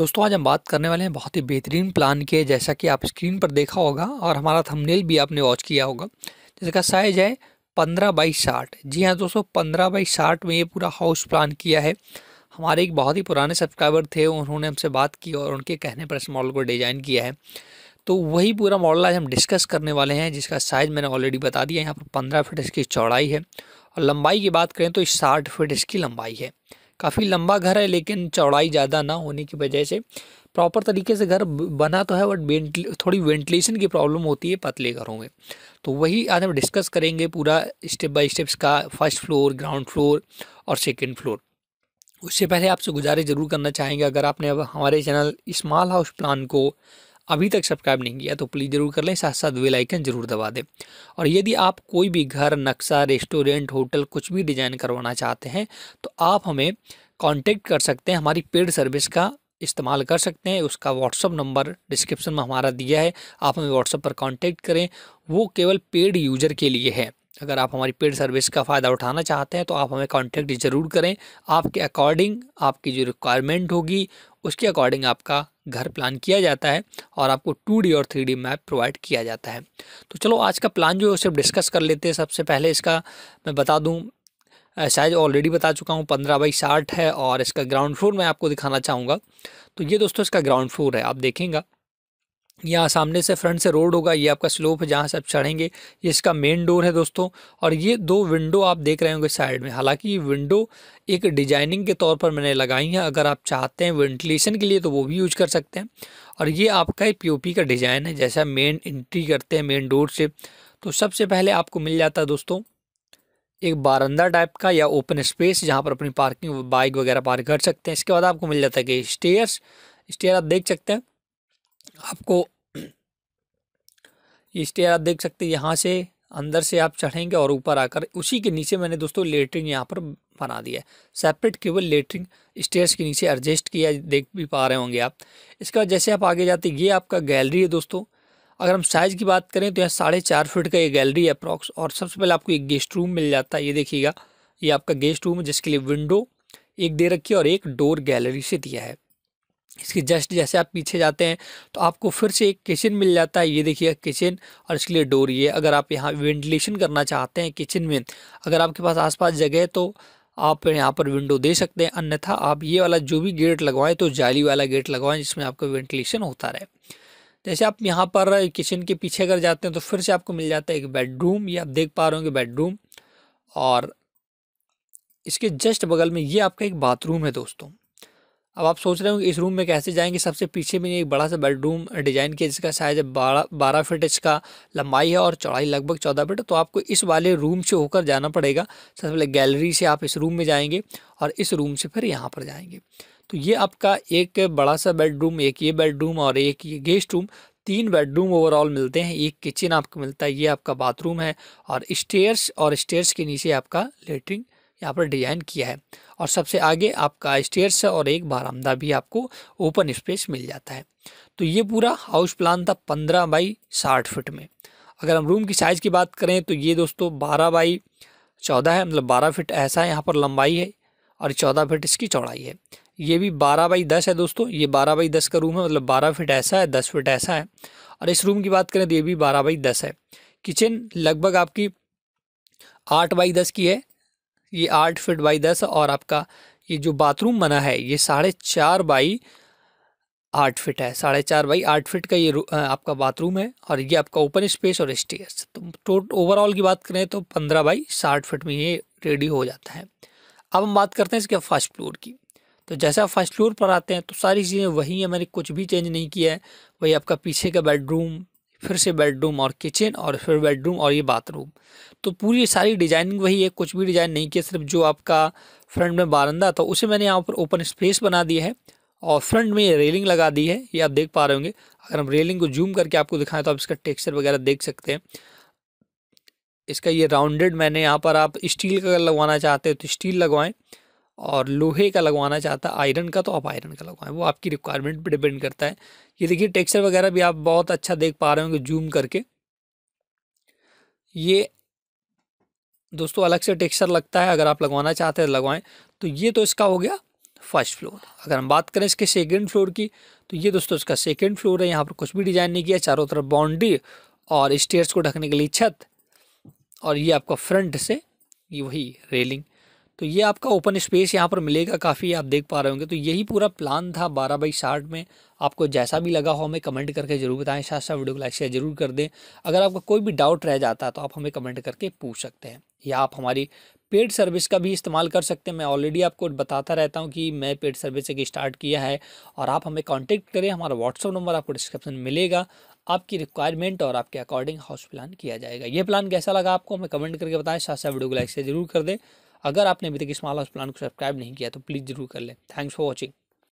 दोस्तों आज हम बात करने वाले हैं बहुत ही बेहतरीन प्लान के जैसा कि आप स्क्रीन पर देखा होगा और हमारा थंबनेल भी आपने वॉच किया होगा जिसका साइज है पंद्रह बाई साठ जी हाँ दोस्तों पंद्रह बाई साठ में ये पूरा हाउस प्लान किया है हमारे एक बहुत ही पुराने सब्सक्राइबर थे उन्होंने हमसे बात की और उनके कहने पर इस मॉडल को डिज़ाइन किया है तो वही पूरा मॉडल आज हम डिस्कस करने वाले हैं जिसका साइज़ मैंने ऑलरेडी बता दिया यहाँ पर पंद्रह फिट इसकी चौड़ाई है और लंबाई की बात करें तो साठ फिट इसकी लंबाई है काफ़ी लंबा घर है लेकिन चौड़ाई ज़्यादा ना होने की वजह से प्रॉपर तरीके से घर बना तो है बट थोड़ी वेंटिलेशन की प्रॉब्लम होती है पतले घरों में तो वही आज हम डिस्कस करेंगे पूरा स्टेप बाय स्टेप्स का फर्स्ट फ्लोर ग्राउंड फ्लोर और सेकेंड फ्लोर उससे पहले आपसे गुजारिश ज़रूर करना चाहेंगे अगर आपने अब हमारे चैनल स्मॉल हाउस प्लान को अभी तक सब्सक्राइब नहीं किया तो प्लीज़ ज़रूर कर लें साथ साथ बेल आइकन ज़रूर दबा दें और यदि आप कोई भी घर नक्शा रेस्टोरेंट होटल कुछ भी डिज़ाइन करवाना चाहते हैं तो आप हमें कांटेक्ट कर सकते हैं हमारी पेड सर्विस का इस्तेमाल कर सकते हैं उसका व्हाट्सअप नंबर डिस्क्रिप्शन में हमारा दिया है आप हमें व्हाट्सअप पर कॉन्टैक्ट करें वो केवल पेड यूजर के लिए है अगर आप हमारी पेड सर्विस का फ़ायदा उठाना चाहते हैं तो आप हमें कांटेक्ट ज़रूर करें आपके अकॉर्डिंग आपकी जो रिक्वायरमेंट होगी उसके अकॉर्डिंग आपका घर प्लान किया जाता है और आपको टू डी और थ्री डी मैप प्रोवाइड किया जाता है तो चलो आज का प्लान जो है उसे डिस्कस कर लेते हैं सबसे पहले इसका मैं बता दूँ साइज ऑलरेडी बता चुका हूँ पंद्रह बाई साठ है और इसका ग्राउंड फ्लोर मैं आपको दिखाना चाहूँगा तो ये दोस्तों इसका ग्राउंड फ्लोर है आप देखेंगे यहाँ सामने से फ्रंट से रोड होगा ये आपका स्लोप है जहाँ से आप चढ़ेंगे ये इसका मेन डोर है दोस्तों और ये दो विंडो आप देख रहे होंगे साइड में हालांकि ये विंडो एक डिजाइनिंग के तौर पर मैंने लगाई हैं अगर आप चाहते हैं वेंटिलेशन के लिए तो वो भी यूज कर सकते हैं और ये आपका पी का डिज़ाइन है जैसा मेन एंट्री करते हैं मेन डोर से तो सबसे पहले आपको मिल जाता है दोस्तों एक बारंदा टाइप का या ओपन स्पेस जहाँ पर अपनी पार्किंग बाइक वगैरह पार्क कर सकते हैं इसके बाद आपको मिल जाता है कि स्टेयर्स स्टेयर आप देख सकते हैं आपको ये स्टेयर आप देख सकते हैं यहाँ से अंदर से आप चढ़ेंगे और ऊपर आकर उसी के नीचे मैंने दोस्तों लेटरिन यहाँ पर बना दिया है सेपरेट केवल लेटरिन स्टेयर्स के नीचे एडजस्ट किया देख भी पा रहे होंगे आप इसके बाद जैसे आप आगे जाते ये आपका गैलरी है दोस्तों अगर हम साइज़ की बात करें तो यहाँ साढ़े चार फिट का ये गैलरी है अप्रॉक्स और सबसे पहले आपको एक गेस्ट रूम मिल जाता है ये देखिएगा ये आपका गेस्ट रूम है जिसके लिए विंडो एक दे रखी है और एक डोर गैलरी से दिया है इसके जस्ट जैसे आप पीछे जाते हैं तो आपको फिर से एक किचन मिल जाता है ये देखिए किचन और इसके लिए डोर ये अगर आप यहाँ वेंटिलेशन करना चाहते हैं किचन में अगर आपके पास आसपास जगह है तो आप यहाँ पर विंडो दे सकते हैं अन्यथा आप ये वाला जो भी गेट लगवाएं तो जाली वाला गेट लगवाएं जिसमें आपका वेंटिलेशन होता रहे जैसे आप यहाँ पर किचन के पीछे अगर जाते हैं तो फिर से आपको मिल जाता है एक बेडरूम ये आप देख पा रहे होंगे बेडरूम और इसके जस्ट बगल में ये आपका एक बाथरूम है दोस्तों अब आप सोच रहे होंगे इस रूम में कैसे जाएंगे सबसे पीछे में एक बड़ा सा बेडरूम डिजाइन किया जिसका साइज बारह बारह फिट इसका लंबाई है और चौड़ाई लगभग चौदह फिट तो आपको इस वाले रूम से होकर जाना पड़ेगा सबसे पहले गैलरी से आप इस रूम में जाएंगे और इस रूम से फिर यहाँ पर जाएंगे तो ये आपका एक बड़ा सा बेडरूम एक ये बेडरूम और एक ये गेस्ट रूम तीन बेडरूम ओवरऑल मिलते हैं एक किचन आपको मिलता है ये आपका बाथरूम है और स्टेयर्स और स्टेयर्स के नीचे आपका लेटरिन यहाँ पर डिजाइन किया है और सबसे आगे आपका स्टेयर्स है और एक बारामदा भी आपको ओपन स्पेस मिल जाता है तो ये पूरा हाउस प्लान था पंद्रह बाई साठ फिट में अगर हम रूम की साइज़ की बात करें तो ये दोस्तों बारह बाई चौदह है मतलब बारह फिट ऐसा है यहाँ पर लंबाई है और चौदह फिट इसकी चौड़ाई है ये भी बारह बाई दस है दोस्तों ये बारह बाई दस का रूम है मतलब बारह फिट ऐसा है दस फिट ऐसा है और इस रूम की बात करें तो ये भी बारह बाई दस है किचन लगभग आपकी आठ बाई दस की है ये आठ फिट बाई दस और आपका ये जो बाथरूम बना है ये साढ़े चार बाई आठ फिट है साढ़े चार बाई आठ फिट का ये आपका बाथरूम है और ये आपका ओपन स्पेस और स्टेयर्स तो टोट ओवरऑल की बात करें तो पंद्रह बाई साठ फिट में ये रेडी हो जाता है अब हम बात करते हैं इसके फर्स्ट फ्लोर की तो जैसे आप फर्स्ट फ्लोर पर आते हैं तो सारी चीज़ें वही है मैंने कुछ भी चेंज नहीं किया है वही आपका पीछे का बेडरूम फिर से बेडरूम और किचन और फिर बेडरूम और ये बाथरूम तो पूरी सारी डिजाइनिंग वही है कुछ भी डिज़ाइन नहीं किया सिर्फ जो आपका फ्रंट में बारंदा था उसे मैंने यहाँ पर ओपन स्पेस बना दिया है और फ्रंट में ये रेलिंग लगा दी है ये आप देख पा रहे होंगे अगर हम रेलिंग को जूम करके आपको दिखाएं तो आप इसका टेक्सचर वगैरह देख सकते हैं इसका ये राउंडेड मैंने यहाँ पर आप स्टील का अगर लगवाना चाहते हो तो स्टील लगवाएं और लोहे का लगवाना चाहता है आयरन का तो आप आयरन का लगवाएं वो आपकी रिक्वायरमेंट पे डिपेंड करता है ये देखिए टेक्सचर वगैरह भी आप बहुत अच्छा देख पा रहे होंगे जूम करके ये दोस्तों अलग से टेक्सचर लगता है अगर आप लगवाना चाहते हैं लगवाएं तो ये तो इसका हो गया फर्स्ट फ्लोर अगर हम बात करें इसके सेकेंड फ्लोर की तो ये दोस्तों इसका सेकेंड फ्लोर है यहाँ पर कुछ भी डिजाइन नहीं किया चारों तरफ बाउंड्री और स्टेयर्स को ढकने के लिए छत और ये आपका फ्रंट से ये वही रेलिंग तो ये आपका ओपन स्पेस यहाँ पर मिलेगा काफ़ी आप देख पा रहे होंगे तो यही पूरा प्लान था बारह बाई साठ में आपको जैसा भी लगा हो हमें कमेंट करके जरूर बताएं साथ साथ वीडियो को लाइक शेयर जरूर कर दें अगर आपका कोई भी डाउट रह जाता है तो आप हमें कमेंट करके पूछ सकते हैं या आप हमारी पेड सर्विस का भी इस्तेमाल कर सकते हैं मैं ऑलरेडी आपको बताता रहता हूँ कि मैं पेड सर्विस एक स्टार्ट किया है और आप हमें कॉन्टेक्ट करें हमारा व्हाट्सअप नंबर आपको डिस्क्रिप्शन में मिलेगा आपकी रिक्वायरमेंट और आपके अकॉर्डिंग हाउस प्लान किया जाएगा ये प्लान कैसा लगा आपको हमें कमेंट करके बताएं साथ साथ वीडियो को लाइक से जरूर कर दें अगर आपने अभी तक इस माला प्लान को सब्सक्राइब नहीं किया तो प्लीज़ जरूर कर लें थैंक्स फॉर वॉचिंग